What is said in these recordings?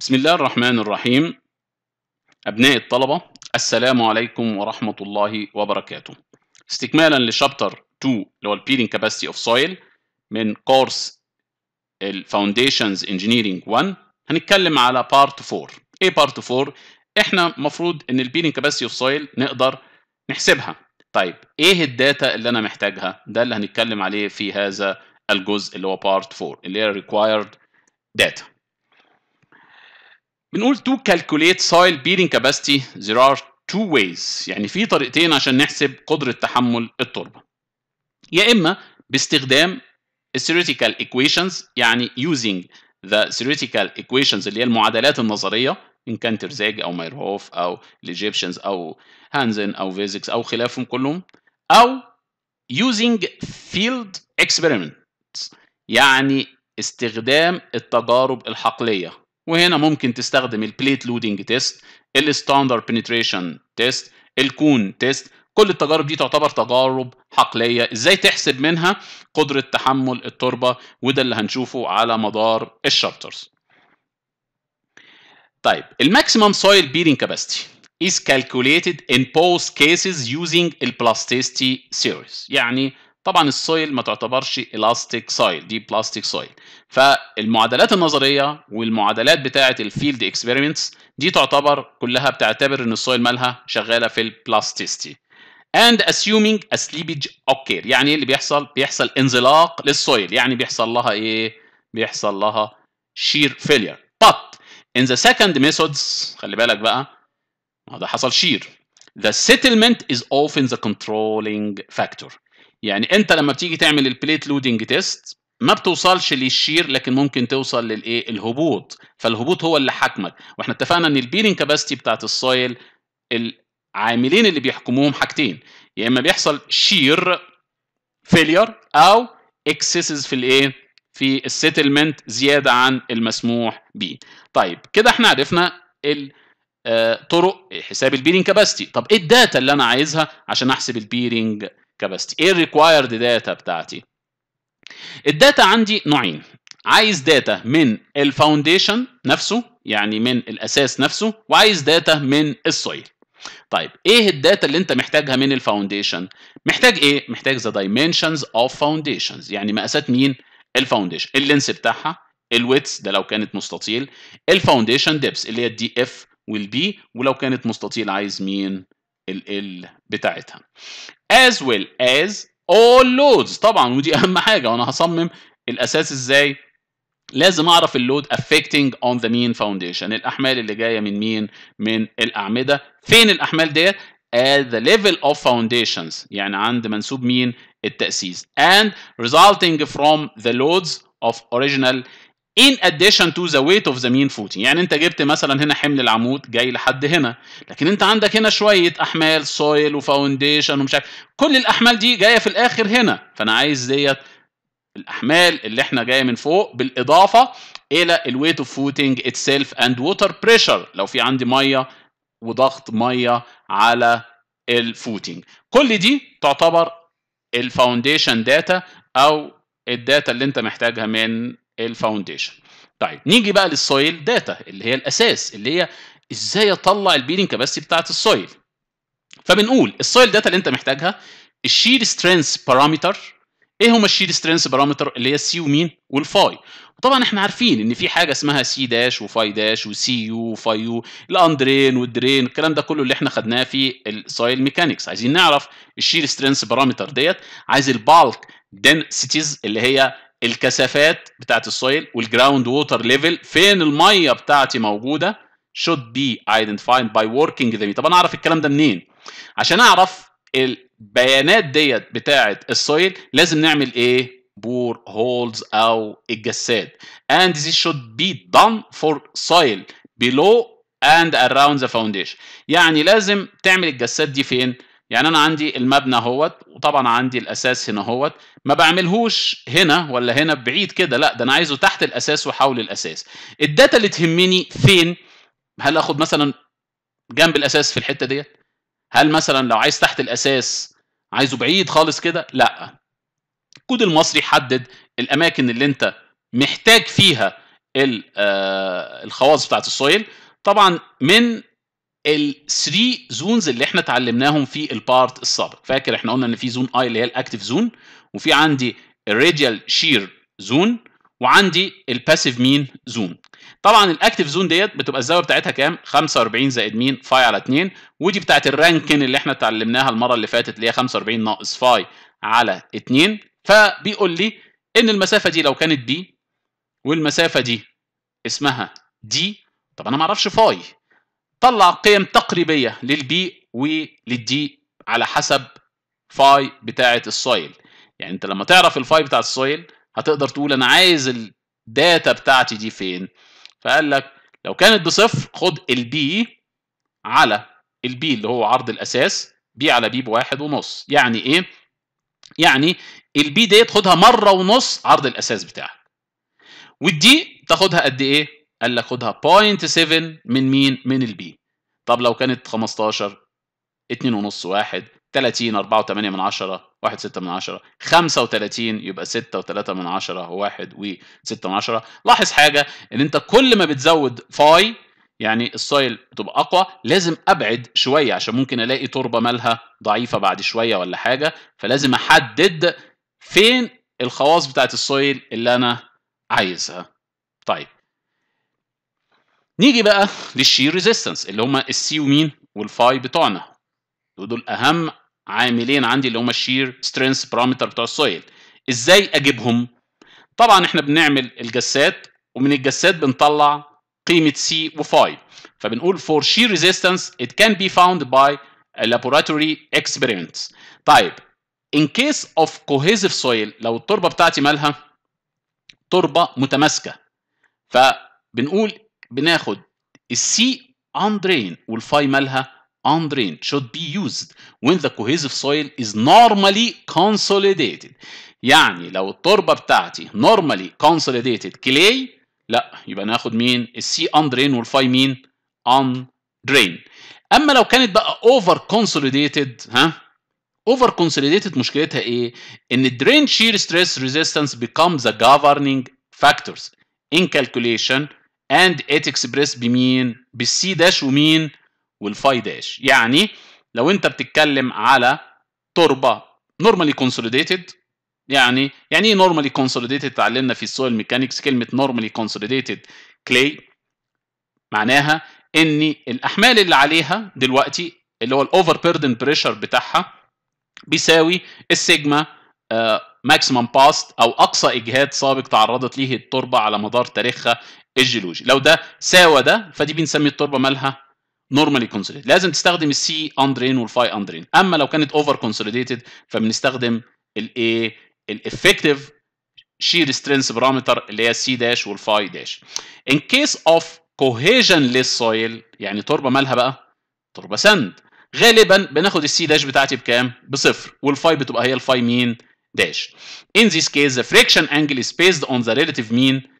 بسم الله الرحمن الرحيم أبناء الطلبة السلام عليكم ورحمة الله وبركاته استكمالا لشابتر 2 اللي هو البيلينج كاباسيتي اوف سويل من كورس الفاونديشنز انجينيرنج 1 هنتكلم على بارت 4 ايه بارت 4 احنا المفروض ان البيلينج كاباسيتي اوف سويل نقدر نحسبها طيب ايه الداتا اللي انا محتاجها ده اللي هنتكلم عليه في هذا الجزء اللي هو بارت 4 اللي هي ريكوايرد داتا بنقول to calculate soil bearing capacity there are two ways يعني في طريقتين عشان نحسب قدرة تحمل التربة يا إما باستخدام theoretical equations يعني using the theoretical equations اللي هي المعادلات النظرية إن كان ترزاج أو ميرهوف أو الإيجيبشنز أو هانزن أو فيزيكس أو خلافهم كلهم أو using field experiments يعني استخدام التجارب الحقلية وهنا ممكن تستخدم البليت لودنج تيست الستاندر بنتريشن تيست الكون تيست كل التجارب دي تعتبر تجارب حقليه ازاي تحسب منها قدره تحمل التربه وده اللي هنشوفه على مدار الشابترز طيب الماكسيمم سويل بيرنج كاباسيتي is calculated in both cases using plasticity series يعني طبعا السويل ما تعتبرش الاستيك سويل دي بلاستيك سويل فالمعادلات النظريه والمعادلات بتاعه الفيلد اكسبيرمنتس دي تعتبر كلها بتعتبر ان السويل مالها شغاله في البلاستيستي and assuming a slippage occur يعني ايه اللي بيحصل بيحصل انزلاق للسويل يعني بيحصل لها ايه بيحصل لها شير فيلير but in the second methods خلي بالك بقى ده حصل شير the settlement is often the controlling factor يعني انت لما بتيجي تعمل البليت لودنج تيست ما بتوصلش للشير لكن ممكن توصل للايه الهبوط فالهبوط هو اللي حاكمك واحنا اتفقنا ان البيرنج كاباسيتي بتاعت السويل العاملين اللي بيحكموهم حاجتين يا اما بيحصل شير فيلير او اكسسز في الايه في السيتلمنت زياده عن المسموح به طيب كده احنا عرفنا آه، طرق حساب البيرنج كاباسيتي طب ايه الداتا اللي انا عايزها عشان احسب البيرنج كاباسيتي ايه الريكوايرد داتا بتاعتي الداتا عندي نوعين عايز داتا من الفاونديشن نفسه يعني من الاساس نفسه وعايز داتا من السويل طيب ايه الداتا اللي انت محتاجها من الفاونديشن محتاج ايه محتاج ذا دايمنشنز اوف فاونديشنز يعني مقاسات مين الفاونديشن اللينس بتاعها الويتس ده لو كانت مستطيل الفاونديشن ديبس اللي هي الدي اف والبي ولو كانت مستطيل عايز مين ال ال بتاعتها as well as all loads طبعا ودي اهم حاجه وانا هصمم الاساس ازاي لازم اعرف اللود affecting on the mean foundation الاحمال اللي جايه من مين من الاعمده فين الاحمال ديت at the level of foundations يعني عند منسوب مين التأسيس and resulting from the loads of original in addition to the weight of the mean footing يعني انت جبت مثلا هنا حمل العمود جاي لحد هنا لكن انت عندك هنا شويه احمال سويل وفاونديشن ومش عارف كل الاحمال دي جايه في الاخر هنا فانا عايز ديت الاحمال اللي احنا جايه من فوق بالاضافه الى الويت اوف فوتنج itself اند ووتر بريشر لو في عندي ميه وضغط ميه على الفوتنج كل دي تعتبر الفاونديشن داتا او الداتا اللي انت محتاجها من الفاونديشن طيب نيجي بقى للسويل داتا اللي هي الاساس اللي هي ازاي اطلع البيلينج كاباسيتي بتاعه السويل فبنقول السويل داتا اللي انت محتاجها الشير سترينث بارامتر ايه هما الشير سترينث بارامتر اللي هي السي ومين والفاي وطبعا احنا عارفين ان في حاجه اسمها سي داش وفاي داش وسي يو وفاي يو الاندرين والدرين الكلام ده كله اللي احنا خدناه في السويل ميكانكس عايزين نعرف الشير سترينث بارامتر ديت عايز البالك دنسيتيز اللي هي الكثافات بتاعت السويل والجراوند ووتر ليفل فين الميه بتاعتي موجوده should be identified by working the طب انا اعرف الكلام ده منين عشان اعرف البيانات ديت بتاعت السويل لازم نعمل ايه بور هولز او الجساد and this should be done for soil below and around the foundation يعني لازم تعمل الجساد دي فين يعني انا عندي المبنى اهوت وطبعا عندي الاساس هنا اهوت ما بعملهوش هنا ولا هنا بعيد كده لا ده انا عايزه تحت الاساس وحول الاساس الداتا اللي تهمني فين هل اخد مثلا جنب الاساس في الحته ديت هل مثلا لو عايز تحت الاساس عايزه بعيد خالص كده لا الكود المصري حدد الاماكن اللي انت محتاج فيها آه، الخواص بتاعت السويل طبعا من الثري زونز اللي احنا اتعلمناهم في البارت السابق فاكر احنا قلنا ان في زون اي اللي هي الاكتف زون وفي عندي الراديال شير زون وعندي الباسيف مين زون طبعا الاكتف زون ديت بتبقى الزاويه بتاعتها كام 45 زائد مين فاي على 2 ودي بتاعت الرانكن اللي احنا اتعلمناها المره اللي فاتت اللي هي 45 ناقص فاي على 2 فبيقول لي ان المسافه دي لو كانت بي والمسافه دي اسمها دي طب انا ما اعرفش فاي طلع قيم تقريبيه للبي وللدي على حسب فاي بتاعه السويل يعني انت لما تعرف الفاي بتاعه السويل هتقدر تقول انا عايز الداتا بتاعتي دي فين فقال لك لو كانت بصفر خد البي على البي اللي هو عرض الاساس بي على بي بواحد ونص يعني ايه يعني البي ديت خدها مره ونص عرض الاساس بتاعك والدي تاخدها قد ايه قال لك خدها 0.7 من مين؟ من البي طب لو كانت 15 2.5 1 30 4.8 من 10 1.6 من 10 35 يبقى 6 و3 من 10 1 و6 من 10 لاحظ حاجه ان انت كل ما بتزود فاي يعني السايل بتبقى اقوى لازم ابعد شويه عشان ممكن الاقي تربه مالها ضعيفه بعد شويه ولا حاجه فلازم احدد فين الخواص بتاعت السويل اللي انا عايزها طيب نيجي بقى للشير ريزيستنس اللي هما السي ومين والفاي بتوعنا دول اهم عاملين عندي اللي هما الشير سترينث بارامتر بتوع السويل ازاي اجيبهم طبعا احنا بنعمل الجسات ومن الجسات بنطلع قيمه سي وفاي فبنقول for shear resistance it can be found by laboratory experiments طيب in case of cohesive soil لو التربه بتاعتي مالها تربه متماسكه فبنقول بناخد السي on drain والفاي مالها on should be used when the cohesive soil is normally consolidated يعني لو التربة بتاعتي normally consolidated clay لا يبقى ناخد مين السي on drain والفاي مين on اما لو كانت بقى over consolidated ها اوفر كونسوليديتد مشكلتها ايه؟ ان الدرين شير ستريس ريزيستنس becomes the governing factors in calculation اند ات اكسبريس بمين بالسي داش ومين والفاي داش يعني لو انت بتتكلم على تربه نورمالي كونسوليديتد يعني يعني ايه نورمالي كونسوليديتد اتعلمنا في السويل ميكانكس كلمه نورمالي كونسوليديتد كلي معناها ان الاحمال اللي عليها دلوقتي اللي هو الاوفر بيردن بريشر بتاعها بيساوي السيجما ماكسيمم آه، باست او اقصى اجهاد سابق تعرضت ليه التربه على مدار تاريخها الجيولوجي لو ده ساوى ده فدي بنسمي التربه مالها نورمالي كونسوليتد لازم تستخدم السي اندرين والفاي اندرين اما لو كانت اوفر كونسوليديتد فبنستخدم الايه الافكتيف شير سترينث بارامتر اللي هي السي داش والفاي داش ان كيس اوف كوهيجن للسويل يعني تربه مالها بقى تربه سند غالبا بناخد السي داش بتاعتي بكام بصفر والفاي بتبقى هي الفاي مين داش in this case the friction angle is based on the relative mean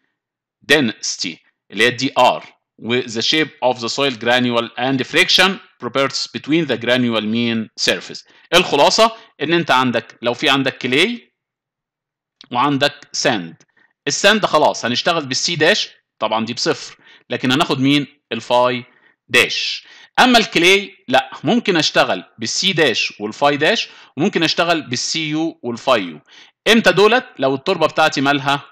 density اللي هي الدي ار و the shape of the soil granule and friction properties between the granule mean surface الخلاصة ان انت عندك لو في عندك كلي وعندك ساند الساند خلاص هنشتغل بالسي داش طبعا دي بصفر لكن هناخد مين الفاي داش اما الكلي لا ممكن اشتغل بالسي داش والفاي داش وممكن اشتغل بالسي يو والفاي يو امتى دولت لو التربه بتاعتي مالها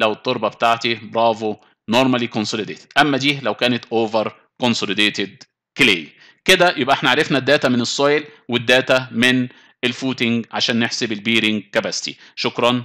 لو التربه بتاعتي برافو نورمالي كونسوليديت اما دي لو كانت اوفر كونسوليديتد كلي كده يبقى احنا عرفنا الداتا من السويل والداتا من الفوتنج عشان نحسب البيرنج كاباسيتي شكرا